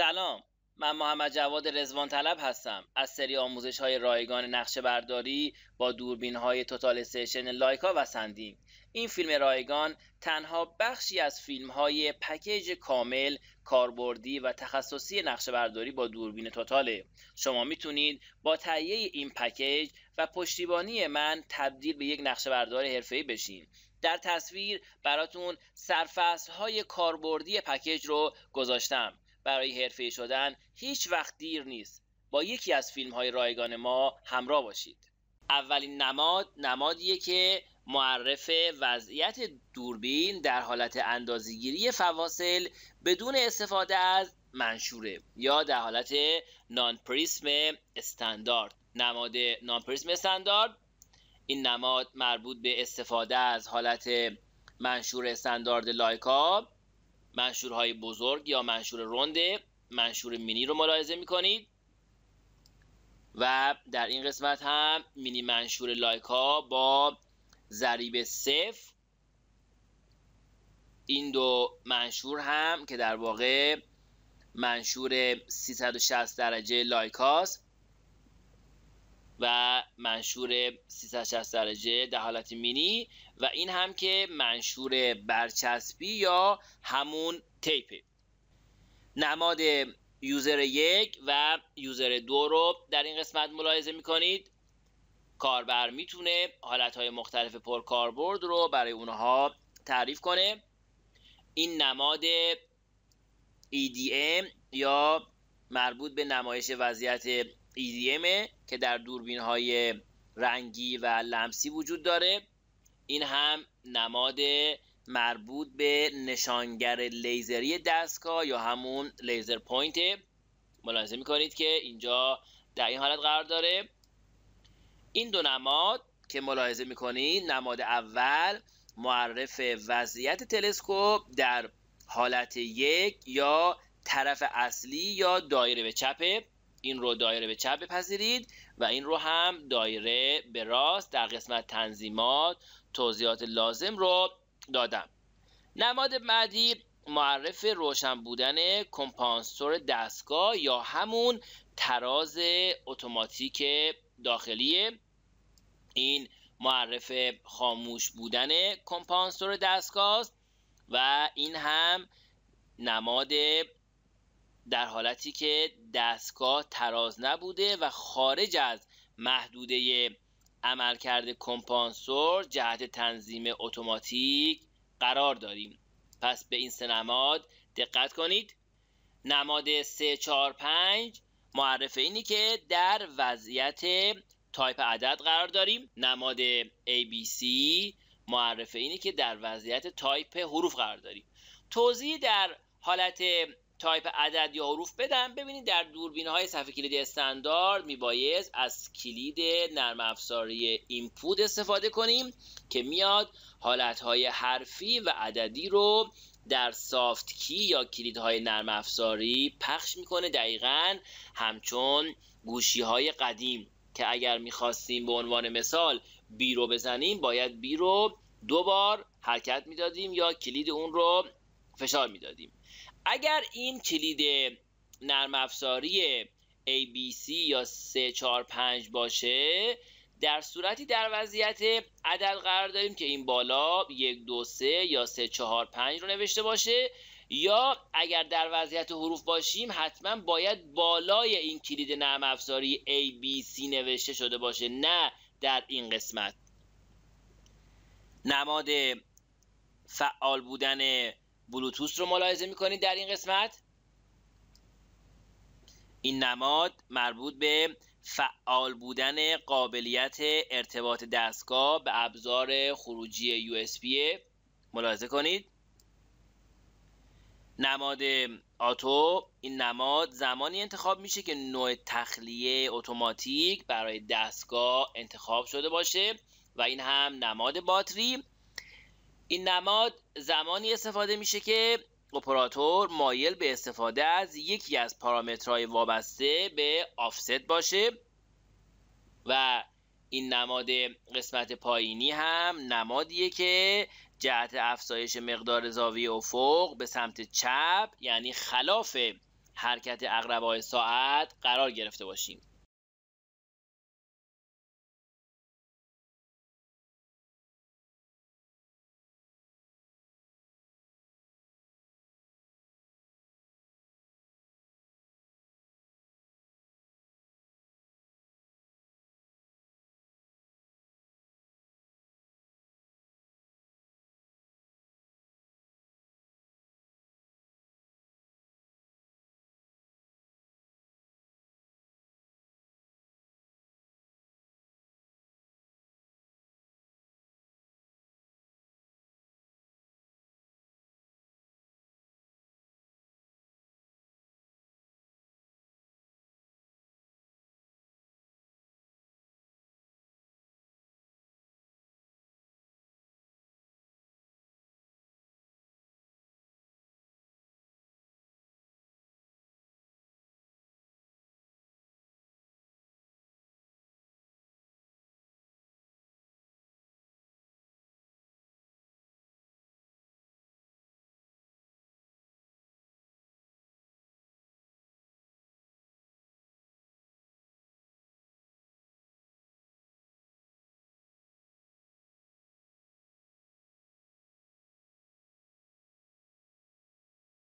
سلام من محمد جواد رزوان طلب هستم از سری آموزش های رایگان نقشه برداری با دوربین های توتال سیشن لایکا و سندین این فیلم رایگان تنها بخشی از فیلم های پکیج کامل کاربردی و تخصصی نقشه برداری با دوربین توتاله شما میتونید با تهیه این پکیج و پشتیبانی من تبدیل به یک نقشه بردار حرفه‌ای بشین در تصویر براتون سرفصل های کاربردی پکیج رو گذاشتم برای حرفه شدن هیچ وقت دیر نیست با یکی از فیلم های رایگان ما همراه باشید اولین نماد نمادیه که معرف وضعیت دوربین در حالت اندازگیری فواصل بدون استفاده از منشوره یا در حالت نانپریسم استاندارد نماد نانپریسم استاندارد این نماد مربوط به استفاده از حالت منشور استاندارد لایکا منشورهای بزرگ یا منشور رنده منشور مینی رو ملاحظه میکنید و در این قسمت هم مینی منشور لایکا با ضریب صفر این دو منشور هم که در واقع منشور 360 درجه لایکاست و منشور 360 درجه در حالت مینی و این هم که منشور برچسبی یا همون تیپه نماد یوزر یک و یوزر دو رو در این قسمت ملاحظه می کنید کاربر میتونه های مختلف پر کاربرد رو برای اونها تعریف کنه این نماد EDM یا مربوط به نمایش وضعیت EDM که در دوربین های رنگی و لمسی وجود داره این هم نماد مربوط به نشانگر لیزری دستگاه یا همون لیزر پوینت ملاحظه میکنید که اینجا در این حالت قرار داره این دو نماد که ملاحظه میکنید نماد اول معرف وضعیت تلسکوپ در حالت یک یا طرف اصلی یا دایره به چپه این رو دایره به چپ بپذیرید و این رو هم دایره به راست در قسمت تنظیمات توضیحات لازم رو دادم نماد بعدی معرف روشن بودن کمپانسور دستگاه یا همون تراز اتوماتیک داخلی این معرف خاموش بودن کمپانسور دستگاه است و این هم نماد در حالتی که دستگاه تراز نبوده و خارج از محدوده عملکرد کمپانسور جهت تنظیم اتوماتیک قرار داریم پس به این سه نماد دقت کنید نماد 3 4 5 معرف اینی که در وضعیت تایپ عدد قرار داریم نماد ABC معرف اینی که در وضعیت تایپ حروف قرار داریم توضیح در حالت تایپ عدد یا حروف بدم ببینید در دوربین های صفحه کلید استاندارد میبایست از کلید نرم افزاری اینپوت استفاده کنیم که میاد حالت های حرفی و عددی رو در سافت کی یا کلیدهای نرم افزاری پخش میکنه دقیقا همچون گوشی های قدیم که اگر میخواستیم به عنوان مثال بی رو بزنیم باید بی رو دو بار حرکت میدادیم یا کلید اون رو فشار میدادیم اگر این کلید نرم افزاری ABC یا 345 باشه در صورتی در وضعیت عدد قرار داریم که این بالا یک دو سه یا سه چهار پنج رو نوشته باشه یا اگر در وضعیت حروف باشیم حتما باید بالای این کلید نرم افزاری ABC نوشته شده باشه نه در این قسمت نماد فعال بودن بلوتوس رو ملاحظه میکنید در این قسمت این نماد مربوط به فعال بودن قابلیت ارتباط دستگاه به ابزار خروجی USB ملاحظه کنید نماد آتو این نماد زمانی انتخاب میشه که نوع تخلیه اتوماتیک برای دستگاه انتخاب شده باشه و این هم نماد باتری این نماد زمانی استفاده میشه که اپراتور مایل به استفاده از یکی از پارامترهای وابسته به آفست باشه و این نماد قسمت پایینی هم نمادیه که جهت افزایش مقدار زاویه افق به سمت چپ یعنی خلاف حرکت اقربای ساعت قرار گرفته باشیم